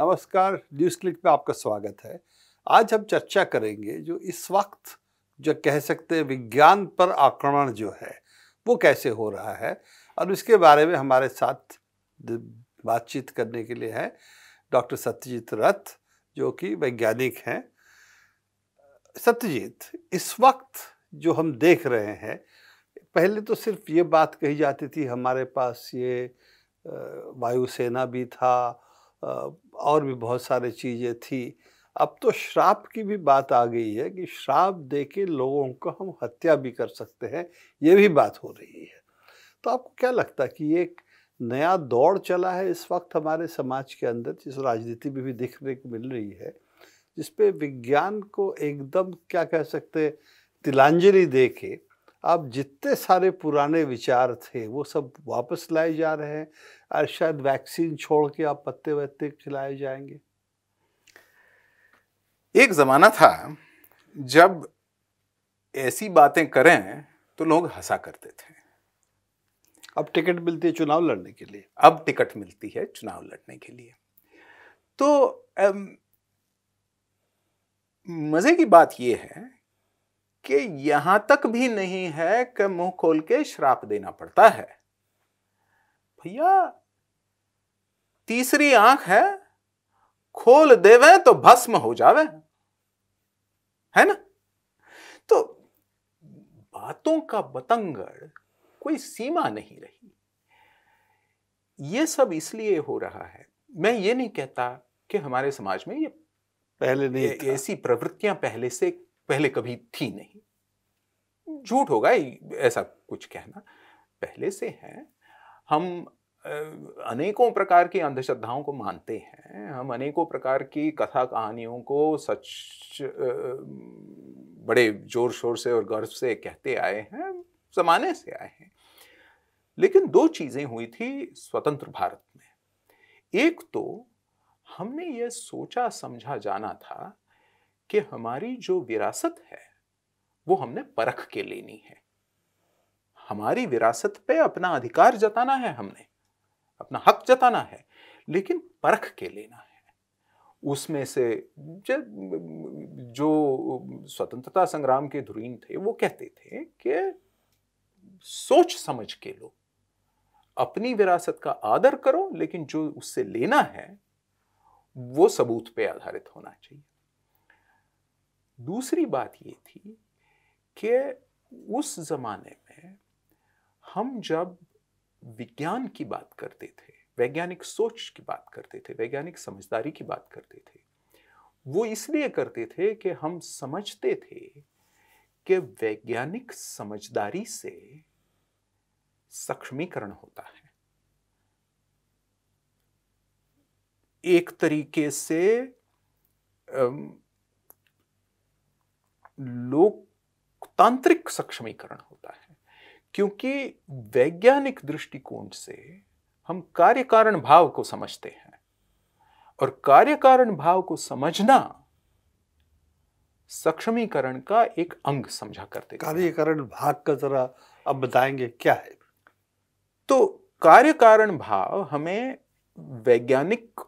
नमस्कार news click में आपका स्वागत है आज हम चर्चा करेंगे जो इस वक्त जो कह सकते हैं विज्ञान पर आक्रमण जो है वो कैसे हो रहा है और इसके बारे में हमारे साथ बातचीत करने के लिए है डॉक्टर सत्यजीत रथ जो कि वैज्ञानिक हैं सत्यजीत इस वक्त जो हम देख रहे हैं पहले तो सिर्फ ये बात कही जाती थी हमारे पास ये वायुसेना भी था और भी बहुत सारी चीज़ें थी अब तो श्राप की भी बात आ गई है कि श्राप दे के लोगों को हम हत्या भी कर सकते हैं ये भी बात हो रही है तो आपको क्या लगता है कि एक नया दौर चला है इस वक्त हमारे समाज के अंदर जिस राजनीति में भी दिखने को मिल रही है जिसपे विज्ञान को एकदम क्या कह सकते तिलांजलि दे के अब जितने सारे पुराने विचार थे वो सब वापस लाए जा रहे हैं और शायद वैक्सीन छोड़ के आप पत्ते वत्ते खिलाए जाएंगे एक ज़माना था जब ऐसी बातें करें तो लोग हंसा करते थे अब टिकट मिलती है चुनाव लड़ने के लिए अब टिकट मिलती है चुनाव लड़ने के लिए तो मज़े की बात यह है कि यहां तक भी नहीं है कि मुंह खोल के श्राप देना पड़ता है भैया तीसरी आंख है खोल देवे तो भस्म हो जावे है ना तो बातों का बतंगड़ कोई सीमा नहीं रही ये सब इसलिए हो रहा है मैं ये नहीं कहता कि हमारे समाज में ये पहले नहीं ऐसी प्रवृत्तियां पहले से पहले कभी थी नहीं झूठ होगा ऐसा कुछ कहना पहले से है हम अनेकों प्रकार की अंधश्रद्धाओं को मानते हैं हम अनेकों प्रकार की कथा कहानियों को सच बड़े जोर शोर से और गर्व से कहते आए हैं जमाने से आए हैं लेकिन दो चीज़ें हुई थी स्वतंत्र भारत में एक तो हमने यह सोचा समझा जाना था कि हमारी जो विरासत है वो हमने परख के लेनी है हमारी विरासत पे अपना अधिकार जताना है हमने अपना हक जताना है लेकिन परख के लेना है उसमें से जो स्वतंत्रता संग्राम के धुरीन थे वो कहते थे कि सोच समझ के लो अपनी विरासत का आदर करो लेकिन जो उससे लेना है वो सबूत पे आधारित होना चाहिए दूसरी बात ये थी कि उस ज़माने में हम जब विज्ञान की बात करते थे वैज्ञानिक सोच की बात करते थे वैज्ञानिक समझदारी की बात करते थे वो इसलिए करते थे कि हम समझते थे कि वैज्ञानिक समझदारी से सक्षमीकरण होता है एक तरीके से लोकतांत्रिक सक्षमीकरण होता है क्योंकि वैज्ञानिक दृष्टिकोण से हम कार्य कारण भाव को समझते हैं और कार्य कारण भाव को समझना सक्षमीकरण का एक अंग समझा करते कार्यकरण भाग का जरा अब बताएंगे क्या है तो कार्य कारण भाव हमें वैज्ञानिक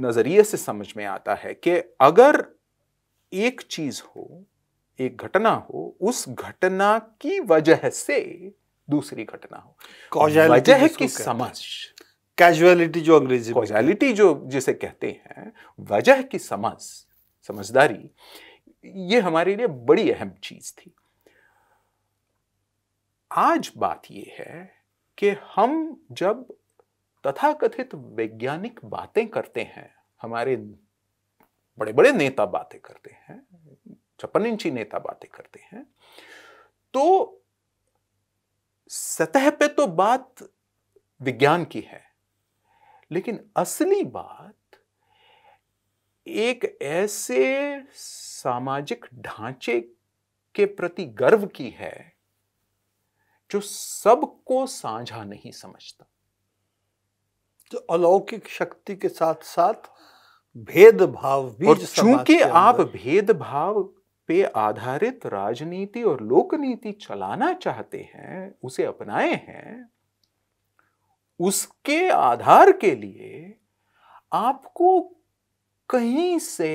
नजरिए से समझ में आता है कि अगर एक चीज हो एक घटना हो उस घटना की वजह से दूसरी घटना हो वजह की समझ कैजुअलिटी जो अंग्रेजी कॉजैलिटी जो जिसे कहते हैं वजह की समझ समझदारी ये हमारे लिए बड़ी अहम चीज थी आज बात यह है कि हम जब तथाकथित वैज्ञानिक बातें करते हैं हमारे बड़े बड़े नेता बातें करते हैं छप्पन इंची नेता बातें करते हैं तो सतह पे तो बात विज्ञान की है लेकिन असली बात एक ऐसे सामाजिक ढांचे के प्रति गर्व की है जो सबको साझा नहीं समझता तो अलौकिक शक्ति के साथ साथ भेदभाव भी चूंकि आप भेदभाव पे आधारित राजनीति और लोकनीति चलाना चाहते हैं उसे अपनाए हैं उसके आधार के लिए आपको कहीं से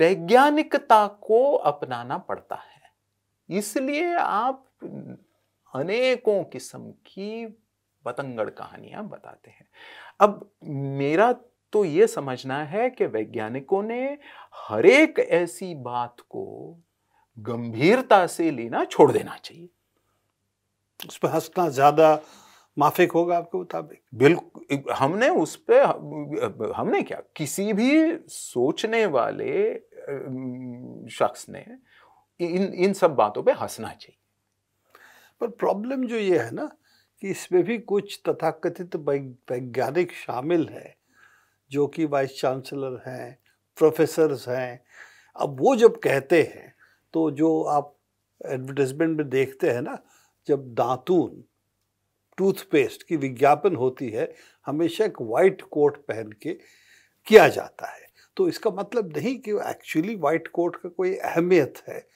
वैज्ञानिकता को अपनाना पड़ता है इसलिए आप अनेकों किस्म की बतंगड़ कहानियां बताते हैं अब मेरा तो ये समझना है कि वैज्ञानिकों ने हर एक ऐसी बात को गंभीरता से लेना छोड़ देना चाहिए उस पर हंसना ज्यादा माफिक होगा आपके मुताबिक बिल्कुल हमने उस पर हमने क्या किसी भी सोचने वाले शख्स ने इन इन सब बातों पे हंसना चाहिए पर प्रॉब्लम जो ये है ना कि इसमें भी कुछ तथाकथित वैज्ञानिक शामिल है जो कि वाइस चांसलर हैं प्रोफेसर्स हैं अब वो जब कहते हैं तो जो आप एडवर्टाइजमेंट में देखते हैं ना जब दातून टूथपेस्ट की विज्ञापन होती है हमेशा एक वाइट कोट पहन के किया जाता है तो इसका मतलब नहीं कि एक्चुअली वाइट कोट का कोई अहमियत है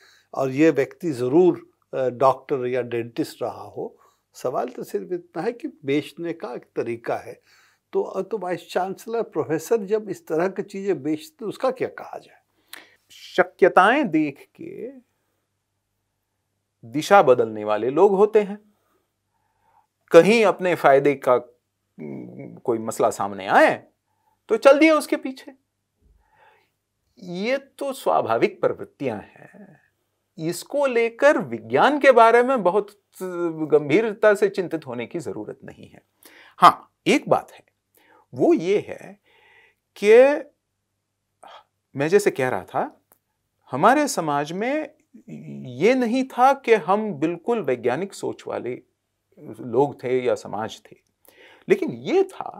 और ये व्यक्ति ज़रूर डॉक्टर या डेंटिस्ट रहा हो सवाल तो सिर्फ इतना है कि बेचने का एक तरीका है तो तो वाइस चांसलर प्रोफेसर जब इस तरह की चीज़ें बेचते तो उसका क्या कहा जाए शक्यताएं देख के दिशा बदलने वाले लोग होते हैं कहीं अपने फायदे का कोई मसला सामने आए तो चल दिया उसके पीछे ये तो स्वाभाविक प्रवृत्तियां हैं इसको लेकर विज्ञान के बारे में बहुत गंभीरता से चिंतित होने की जरूरत नहीं है हाँ एक बात है वो ये है कि मैं जैसे कह रहा था हमारे समाज में ये नहीं था कि हम बिल्कुल वैज्ञानिक सोच वाले लोग थे या समाज थे लेकिन ये था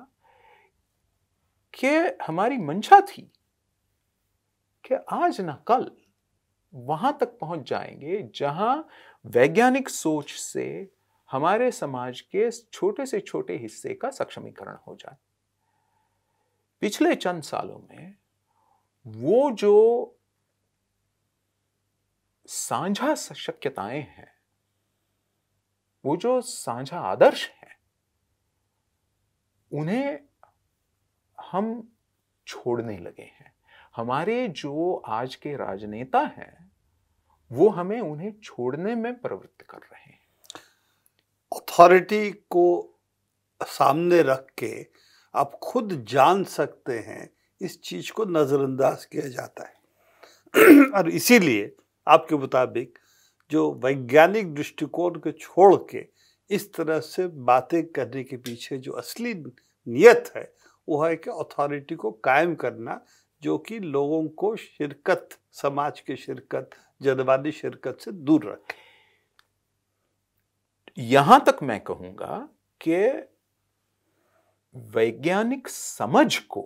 कि हमारी मंशा थी कि आज ना कल वहां तक पहुंच जाएंगे जहां वैज्ञानिक सोच से हमारे समाज के छोटे से छोटे हिस्से का सक्षमीकरण हो जाए पिछले चंद सालों में वो जो साझा सशक्यताएं हैं वो जो साझा आदर्श हैं उन्हें हम छोड़ने लगे हैं हमारे जो आज के राजनेता हैं वो हमें उन्हें छोड़ने में प्रवृत्त कर रहे हैं अथॉरिटी को सामने रख के आप खुद जान सकते हैं इस चीज़ को नज़रअंदाज किया जाता है और इसीलिए आपके मुताबिक जो वैज्ञानिक दृष्टिकोण को छोड़ के इस तरह से बातें करने के पीछे जो असली नियत है वो है कि अथॉरिटी को कायम करना जो कि लोगों को शिरकत समाज के शिरकत जनवादी शिरकत से दूर रखे यहां तक मैं कहूंगा कि वैज्ञानिक समझ को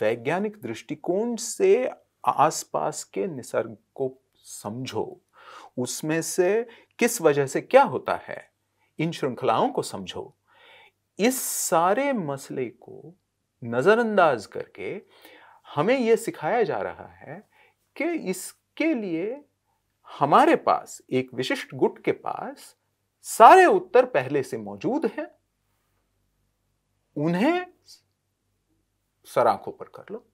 वैज्ञानिक दृष्टिकोण से आसपास के निसर्ग को समझो उसमें से किस वजह से क्या होता है इन श्रृंखलाओं को समझो इस सारे मसले को नज़रअंदाज करके हमें यह सिखाया जा रहा है कि इसके लिए हमारे पास एक विशिष्ट गुट के पास सारे उत्तर पहले से मौजूद हैं उन्हें सराखों पर कर लो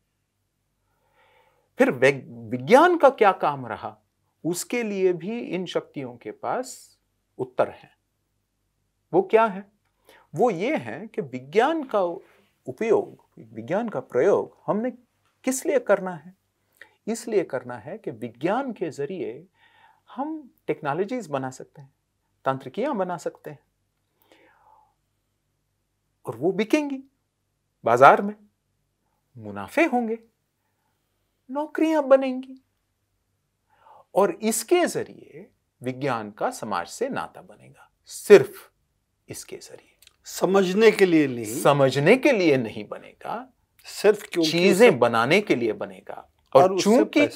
फिर विज्ञान का क्या काम रहा उसके लिए भी इन शक्तियों के पास उत्तर है वो क्या है वो ये है कि विज्ञान का उपयोग विज्ञान का प्रयोग हमने किस लिए करना है इसलिए करना है कि विज्ञान के जरिए हम टेक्नोलॉजीज बना सकते हैं तंत्रकियाँ बना सकते हैं और वो बिकेंगी बाजार में मुनाफे होंगे नौकरियां बनेंगी और इसके जरिए विज्ञान का समाज से नाता बनेगा सिर्फ इसके जरिए समझने के लिए नहीं समझने के लिए नहीं बनेगा सिर्फ क्यों चीजें बनाने के लिए बनेगा और चूंकि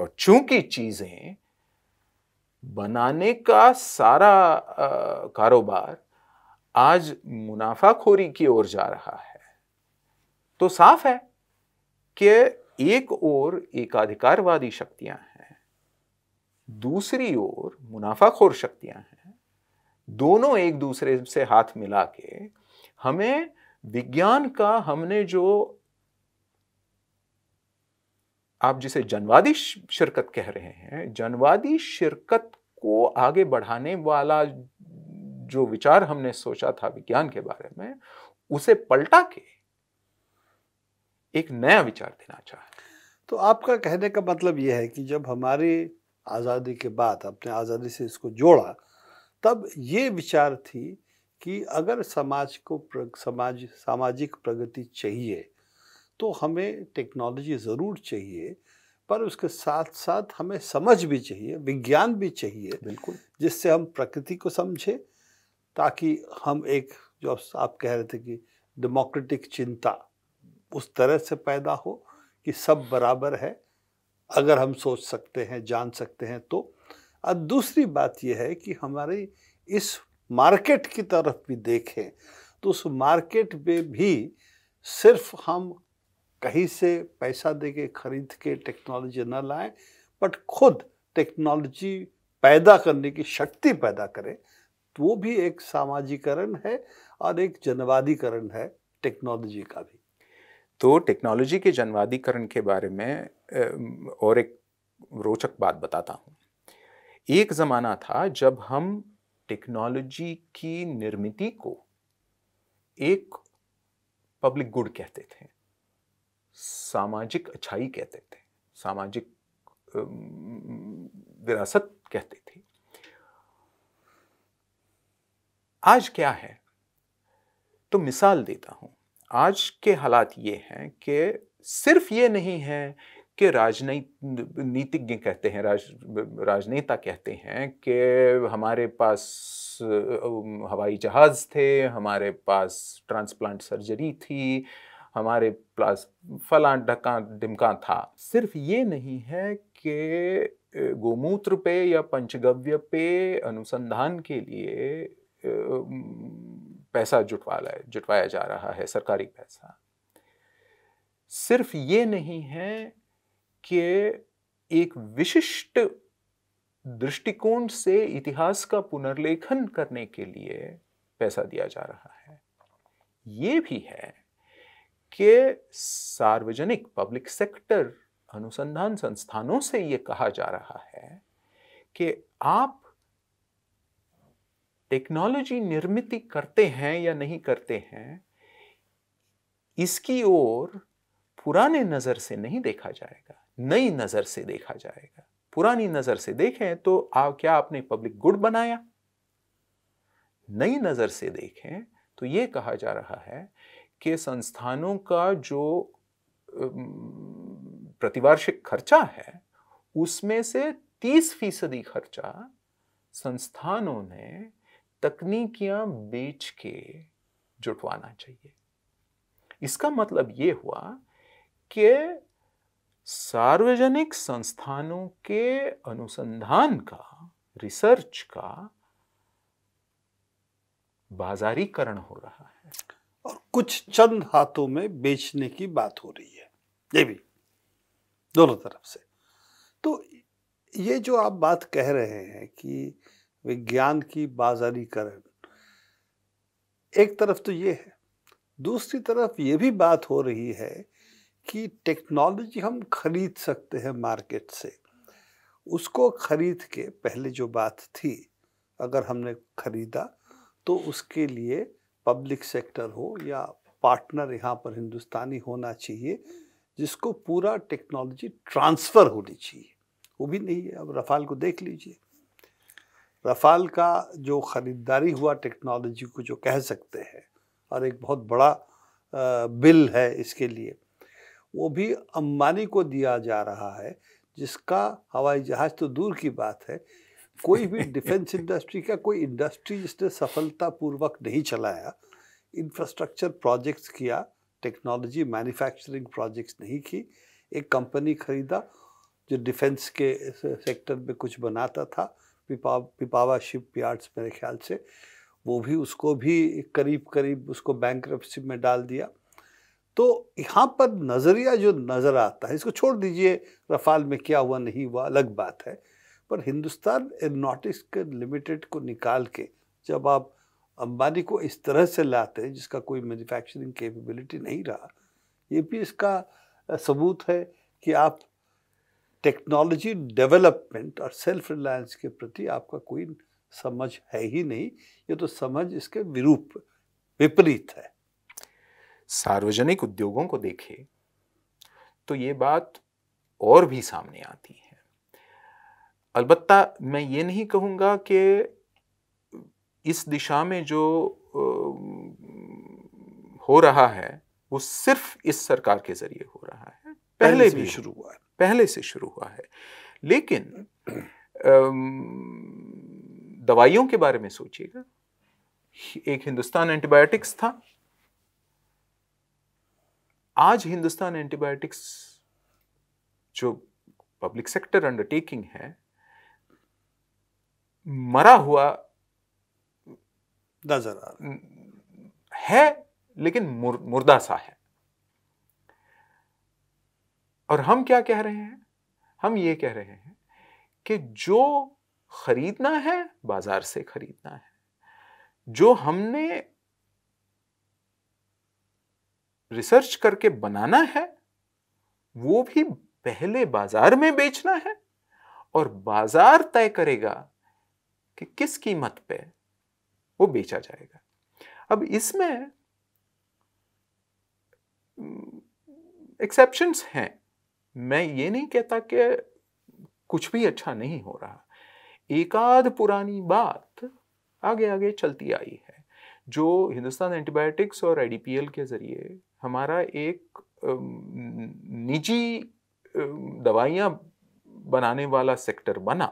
और चूंकि चीजें बनाने का सारा आ, कारोबार आज मुनाफाखोरी की ओर जा रहा है तो साफ है कि एक ओर एकाधिकारवादी शक्तियां हैं दूसरी ओर मुनाफाखोर शक्तियां हैं दोनों एक दूसरे से हाथ मिला के हमें विज्ञान का हमने जो आप जिसे जनवादी शिरकत कह रहे हैं जनवादी शिरकत को आगे बढ़ाने वाला जो विचार हमने सोचा था विज्ञान के बारे में उसे पलटा के एक नया विचार देना चाहे तो आपका कहने का मतलब यह है कि जब हमारी आज़ादी के बाद अपने आज़ादी से इसको जोड़ा तब ये विचार थी कि अगर समाज को समाज सामाजिक प्रगति चाहिए तो हमें टेक्नोलॉजी ज़रूर चाहिए पर उसके साथ साथ हमें समझ भी चाहिए विज्ञान भी चाहिए बिल्कुल जिससे हम प्रकृति को समझें ताकि हम एक जो आप कह रहे थे कि डेमोक्रेटिक चिंता उस तरह से पैदा हो कि सब बराबर है अगर हम सोच सकते हैं जान सकते हैं तो और दूसरी बात यह है कि हमारे इस मार्केट की तरफ भी देखें तो उस मार्केट में भी सिर्फ हम कहीं से पैसा दे के खरीद के टेक्नोलॉजी न लाएं बट खुद टेक्नोलॉजी पैदा करने की शक्ति पैदा करें वो भी एक सामाजिकरण है और एक जनवादीकरण है टेक्नोलॉजी का भी तो टेक्नोलॉजी के जनवादीकरण के बारे में और एक रोचक बात बताता हूँ एक ज़माना था जब हम टेक्नोलॉजी की निर्मित को एक पब्लिक गुड कहते थे सामाजिक अच्छाई कहते थे सामाजिक विरासत कहते आज क्या है तो मिसाल देता हूं आज के हालात ये हैं कि सिर्फ ये नहीं है कि राजनीतिज्ञ कहते हैं राज राजनेता कहते हैं कि हमारे पास हवाई जहाज़ थे हमारे पास ट्रांसप्लांट सर्जरी थी हमारे पास फला ढका डिमका था सिर्फ ये नहीं है कि गोमूत्र पे या पंचगव्य पे अनुसंधान के लिए पैसा ला जुटवाया जा रहा है सरकारी पैसा सिर्फ ये नहीं है कि एक विशिष्ट दृष्टिकोण से इतिहास का पुनर्लेखन करने के लिए पैसा दिया जा रहा है ये भी है कि सार्वजनिक पब्लिक सेक्टर अनुसंधान संस्थानों से ये कहा जा रहा है कि आप टेक्नोलॉजी निर्मित करते हैं या नहीं करते हैं इसकी ओर पुराने नज़र से नहीं देखा जाएगा नई नज़र से देखा जाएगा पुरानी नज़र से देखें तो आ, क्या आपने पब्लिक गुड बनाया नई नज़र से देखें तो यह कहा जा रहा है कि संस्थानों का जो प्रतिवार्षिक खर्चा है उसमें से तीस फीसदी खर्चा संस्थानों ने तकनीकियां बेच के जुटवाना चाहिए इसका मतलब ये हुआ कि सार्वजनिक संस्थानों के अनुसंधान का रिसर्च का बाजारीकरण हो रहा है और कुछ चंद हाथों में बेचने की बात हो रही है ये भी दोनों तरफ से तो ये जो आप बात कह रहे हैं कि विज्ञान की बाजारीकरण एक तरफ तो ये है दूसरी तरफ ये भी बात हो रही है कि टेक्नोलॉजी हम खरीद सकते हैं मार्केट से उसको खरीद के पहले जो बात थी अगर हमने खरीदा तो उसके लिए पब्लिक सेक्टर हो या पार्टनर यहाँ पर हिंदुस्तानी होना चाहिए जिसको पूरा टेक्नोलॉजी ट्रांसफ़र होनी चाहिए वो भी नहीं है अब रफाल को देख लीजिए रफ़ाल का जो ख़रीदारी हुआ टेक्नोलॉजी को जो कह सकते हैं और एक बहुत बड़ा बिल है इसके लिए वो भी अम्बानी को दिया जा रहा है जिसका हवाई जहाज़ तो दूर की बात है कोई भी डिफेंस इंडस्ट्री का कोई इंडस्ट्री जिसने सफलतापूर्वक नहीं चलाया इंफ्रास्ट्रक्चर प्रोजेक्ट्स किया टेक्नोलॉजी मैन्युफैक्चरिंग प्रोजेक्ट्स नहीं की एक कंपनी खरीदा जो डिफेंस के सेक्टर में कुछ बनाता था पिपा पिपावा शिप यार्ड्स मेरे ख्याल से वो भी उसको भी करीब करीब उसको बैंक में डाल दिया तो यहाँ पर नज़रिया जो नज़र आता है इसको छोड़ दीजिए रफाल में क्या हुआ नहीं हुआ अलग बात है पर हिंदुस्तान के लिमिटेड को निकाल के जब आप अंबानी को इस तरह से लाते हैं जिसका कोई मैन्युफैक्चरिंग कैपेबिलिटी नहीं रहा ये भी इसका सबूत है कि आप टेक्नोलॉजी डेवलपमेंट और सेल्फ रिलायंस के प्रति आपका कोई समझ है ही नहीं ये तो समझ इसके विरूप विपरीत है सार्वजनिक उद्योगों को देखें तो ये बात और भी सामने आती है अलबत्ता मैं ये नहीं कहूँगा कि इस दिशा में जो हो रहा है वो सिर्फ इस सरकार के जरिए हो रहा है पहले, पहले भी शुरू हुआ पहले से शुरू हुआ है लेकिन दवाइयों के बारे में सोचिएगा एक हिंदुस्तान एंटीबायोटिक्स था आज हिंदुस्तान एंटीबायोटिक्स जो पब्लिक सेक्टर अंडरटेकिंग है मरा हुआ नजर है लेकिन मुर, मुर्दा सा है और हम क्या कह रहे हैं हम ये कह रहे हैं कि जो खरीदना है बाजार से खरीदना है जो हमने रिसर्च करके बनाना है वो भी पहले बाजार में बेचना है और बाजार तय करेगा कि किस कीमत पे वो बेचा जाएगा अब इसमें एक्सेप्शंस हम्म, हैं मैं ये नहीं कहता कि कुछ भी अच्छा नहीं हो रहा एकाध पुरानी बात आगे आगे चलती आई है जो हिंदुस्तान एंटीबायोटिक्स और आई के ज़रिए हमारा एक निजी दवाइयां बनाने वाला सेक्टर बना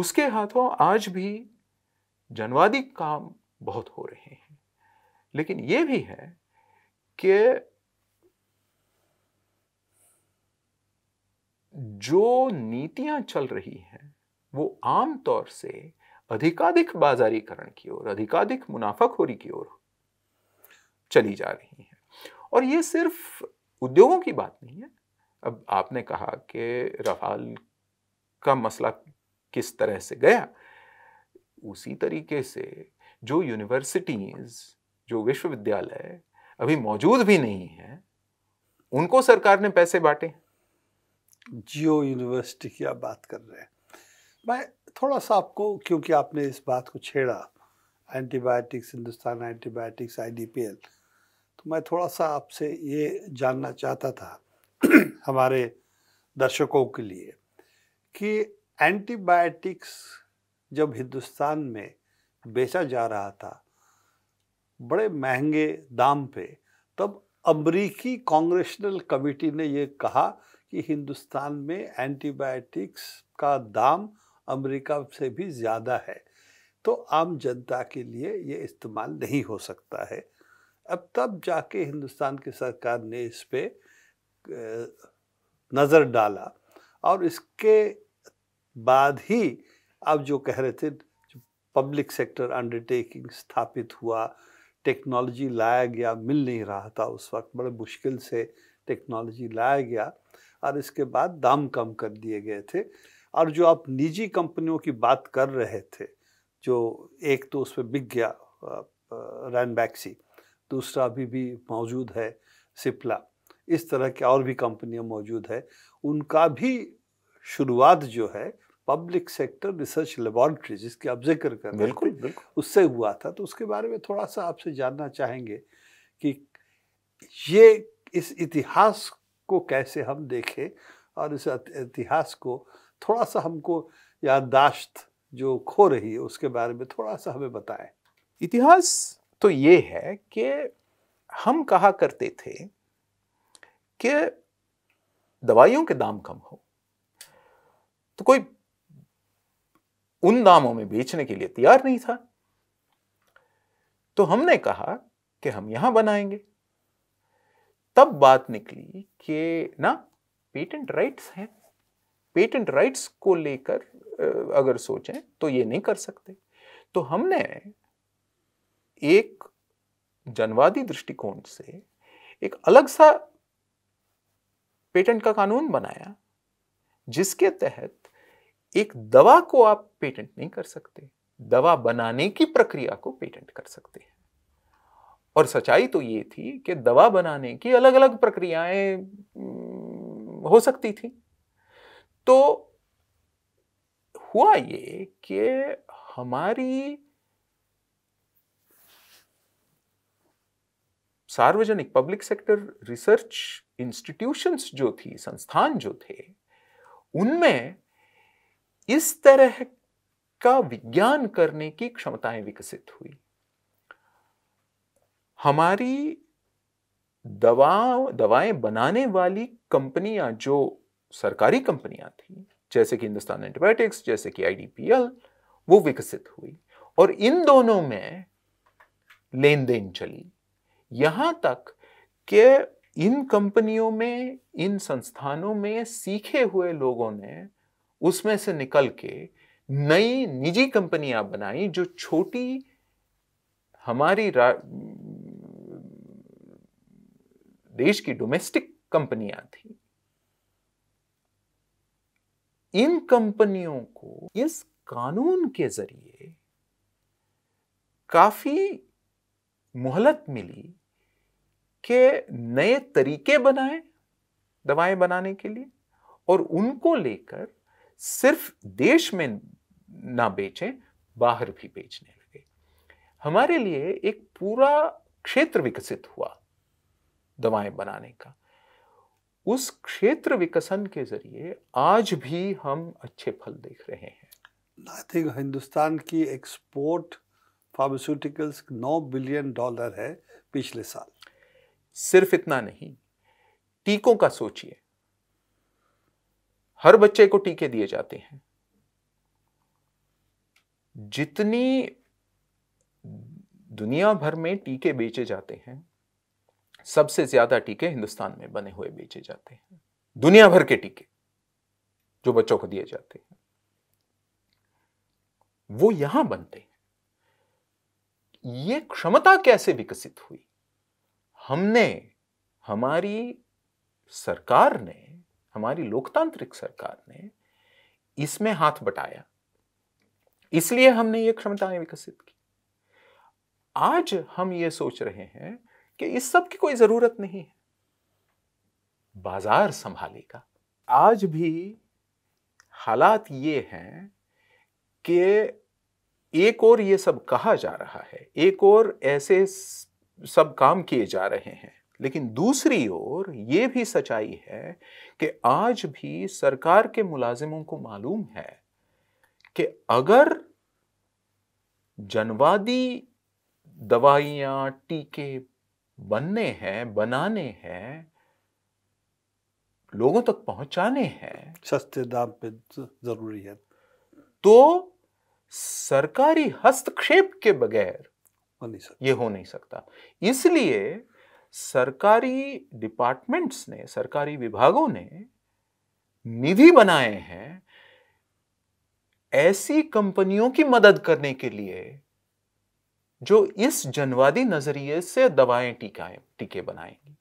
उसके हाथों आज भी जनवादी काम बहुत हो रहे हैं लेकिन यह भी है कि जो नीतियां चल रही हैं वो आमतौर से अधिकाधिक बाजारीकरण की ओर अधिकाधिक मुनाफाखोरी की ओर चली जा रही हैं और ये सिर्फ उद्योगों की बात नहीं है अब आपने कहा कि रफाल का मसला किस तरह से गया उसी तरीके से जो यूनिवर्सिटीज़ जो विश्वविद्यालय अभी मौजूद भी नहीं है उनको सरकार ने पैसे बांटे जियो यूनिवर्सिटी की आप बात कर रहे हैं मैं थोड़ा सा आपको क्योंकि आपने इस बात को छेड़ा एंटीबायोटिक्स हिंदुस्तान एंटीबायोटिक्स आईडीपीएल तो मैं थोड़ा सा आपसे ये जानना चाहता था हमारे दर्शकों के लिए कि एंटीबायोटिक्स जब हिंदुस्तान में बेचा जा रहा था बड़े महंगे दाम पे तब अमरीकी कांग्रेसनल कमेटी ने ये कहा कि हिंदुस्तान में एंटीबायोटिक्स का दाम अमेरिका से भी ज़्यादा है तो आम जनता के लिए ये इस्तेमाल नहीं हो सकता है अब तब जाके हिंदुस्तान की सरकार ने इस पर नज़र डाला और इसके बाद ही अब जो कह रहे थे पब्लिक सेक्टर अंडरटेकिंग स्थापित हुआ टेक्नोलॉजी लाया गया मिल नहीं रहा था उस वक्त बड़े मुश्किल से टेक्नोलॉजी लाया गया और इसके बाद दाम कम कर दिए गए थे और जो आप निजी कंपनियों की बात कर रहे थे जो एक तो उस पर बिक गया रैनबैक्सी दूसरा अभी भी मौजूद है सिप्ला इस तरह के और भी कंपनियां मौजूद है उनका भी शुरुआत जो है पब्लिक सेक्टर रिसर्च लेबॉरटरी जिसके आप जिक्र कर बिल्कुल बिल्कुल उससे हुआ था तो उसके बारे में थोड़ा सा आपसे जानना चाहेंगे कि ये इस इतिहास को कैसे हम देखें और इस इतिहास को थोड़ा सा हमको याददाश्त जो खो रही है उसके बारे में थोड़ा सा हमें बताएं इतिहास तो ये है कि हम कहा करते थे कि दवाइयों के दाम कम हो तो कोई उन दामों में बेचने के लिए तैयार नहीं था तो हमने कहा कि हम यहां बनाएंगे तब बात निकली कि ना पेटेंट राइट्स हैं पेटेंट राइट्स को लेकर अगर सोचें तो ये नहीं कर सकते तो हमने एक जनवादी दृष्टिकोण से एक अलग सा पेटेंट का कानून बनाया जिसके तहत एक दवा को आप पेटेंट नहीं कर सकते दवा बनाने की प्रक्रिया को पेटेंट कर सकते हैं और सच्चाई तो ये थी कि दवा बनाने की अलग अलग प्रक्रियाएं हो सकती थी तो हुआ ये कि हमारी सार्वजनिक पब्लिक सेक्टर रिसर्च इंस्टीट्यूशंस जो थी संस्थान जो थे उनमें इस तरह का विज्ञान करने की क्षमताएं विकसित हुई हमारी दवा दवाएं बनाने वाली कंपनियां जो सरकारी कंपनियां थी जैसे कि हिंदुस्तान एंटीबायोटिक्स जैसे कि आईडीपीएल वो विकसित हुई और इन दोनों में लेन देन चली यहां तक कि इन कंपनियों में इन संस्थानों में सीखे हुए लोगों ने उसमें से निकल के नई निजी कंपनियां बनाई जो छोटी हमारी देश की डोमेस्टिक कंपनियां थी इन कंपनियों को इस कानून के जरिए काफी मोहलत मिली के नए तरीके बनाए दवाएं बनाने के लिए और उनको लेकर सिर्फ देश में ना बेचें बाहर भी बेचने लगे हमारे लिए एक पूरा क्षेत्र विकसित हुआ दवाएं बनाने का उस क्षेत्र विकसन के जरिए आज भी हम अच्छे फल देख रहे हैं आई थिंक हिंदुस्तान की एक्सपोर्ट फार्मास्यूटिकल्स 9 बिलियन डॉलर है पिछले साल सिर्फ इतना नहीं टीकों का सोचिए हर बच्चे को टीके दिए जाते हैं जितनी दुनिया भर में टीके बेचे जाते हैं सबसे ज्यादा टीके हिंदुस्तान में बने हुए बेचे जाते हैं दुनिया भर के टीके जो बच्चों को दिए जाते हैं वो यहां बनते हैं ये क्षमता कैसे विकसित हुई हमने हमारी सरकार ने हमारी लोकतांत्रिक सरकार ने इसमें हाथ बटाया इसलिए हमने ये क्षमताएं विकसित की आज हम ये सोच रहे हैं कि इस सब की कोई ज़रूरत नहीं है बाज़ार संभालेगा आज भी हालात ये हैं कि एक और ये सब कहा जा रहा है एक और ऐसे सब काम किए जा रहे हैं लेकिन दूसरी ओर ये भी सच्चाई है कि आज भी सरकार के मुलाजिमों को मालूम है कि अगर जनवादी दवाइयां टीके बनने हैं बनाने हैं लोगों तक पहुंचाने हैं सस्ते दाम पे जरूरी है तो सरकारी हस्तक्षेप के बगैर ये हो नहीं सकता इसलिए सरकारी डिपार्टमेंट्स ने सरकारी विभागों ने निधि बनाए हैं ऐसी कंपनियों की मदद करने के लिए जो इस जनवादी नजरिए से दवाएं टीका टीके बनाएंगी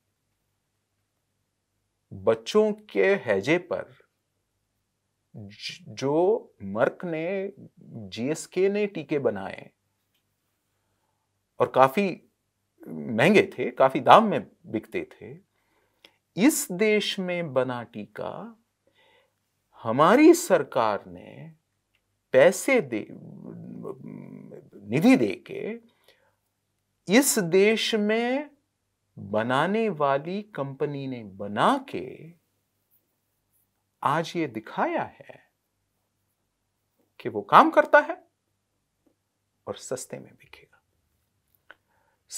बच्चों के हैजे पर जो मर्क ने जीएसके ने टीके बनाए और काफी महंगे थे काफी दाम में बिकते थे इस देश में बना टीका हमारी सरकार ने पैसे दे निधि दे के इस देश में बनाने वाली कंपनी ने बना के आज ये दिखाया है कि वो काम करता है और सस्ते में बिकेगा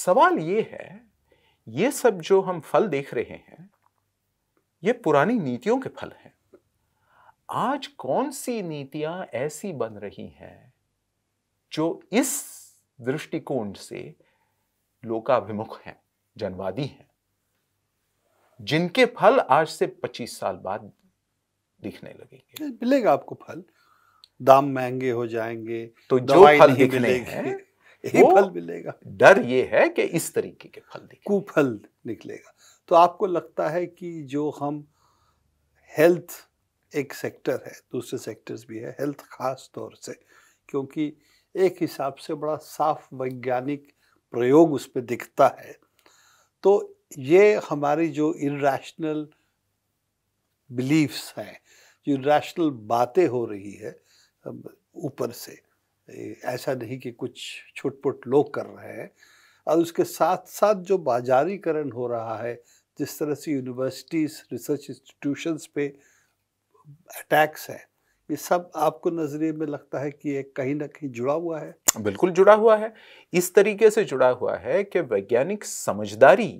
सवाल ये है ये सब जो हम फल देख रहे हैं ये पुरानी नीतियों के फल हैं आज कौन सी नीतियां ऐसी बन रही हैं जो इस दृष्टिकोण से लोकाभिमुख हैं जनवादी हैं जिनके फल आज से 25 साल बाद दिखने लगेंगे मिलेगा आपको फल दाम महंगे हो जाएंगे तो जो फल दिखने हैं फल मिलेगा डर ये है कि इस तरीके के फल कुफल निकलेगा तो आपको लगता है कि जो हम हेल्थ एक सेक्टर है दूसरे सेक्टर्स भी है हेल्थ खास तौर से क्योंकि एक हिसाब से बड़ा साफ वैज्ञानिक प्रयोग उस पर दिखता है तो ये हमारी जो इरेशनल बिलीफ्स हैं जो इरेशनल बातें हो रही है ऊपर से ऐसा नहीं कि कुछ छुटपुट लोग कर रहे हैं और उसके साथ साथ जो बाजारीकरण हो रहा है जिस तरह से यूनिवर्सिटीज़ रिसर्च इंस्टीट्यूशंस पे अटैक्स है ये सब आपको नज़रिए में लगता है कि ये कहीं ना कहीं जुड़ा हुआ है बिल्कुल जुड़ा हुआ है इस तरीके से जुड़ा हुआ है कि वैज्ञानिक समझदारी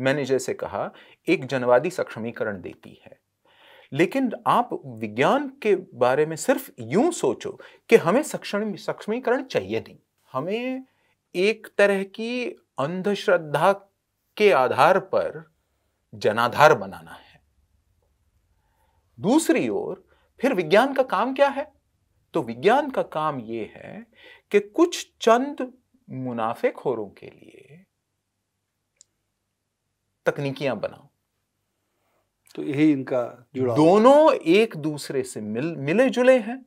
मैंने जैसे कहा एक जनवादी सक्षमीकरण देती है लेकिन आप विज्ञान के बारे में सिर्फ यूं सोचो कि हमें सक्षम सक्षमीकरण चाहिए नहीं हमें एक तरह की अंधश्रद्धा के आधार पर जनाधार बनाना है दूसरी ओर फिर विज्ञान का काम क्या है तो विज्ञान का काम यह है कि कुछ चंद मुनाफेखोरों के लिए तकनीकियां बनाओ तो यही इनका जुड़ा दोनों एक दूसरे से मिल मिले जुले हैं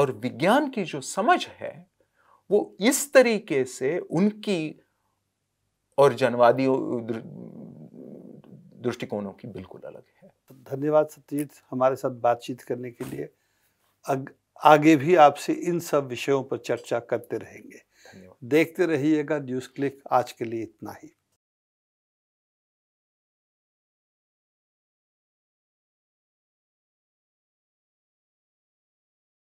और विज्ञान की जो समझ है वो इस तरीके से उनकी और जनवादी दृष्टिकोणों की बिल्कुल अलग है धन्यवाद सत्यजीत हमारे साथ बातचीत करने के लिए अग, आगे भी आपसे इन सब विषयों पर चर्चा करते रहेंगे देखते रहिएगा न्यूज़ क्लिक आज के लिए इतना ही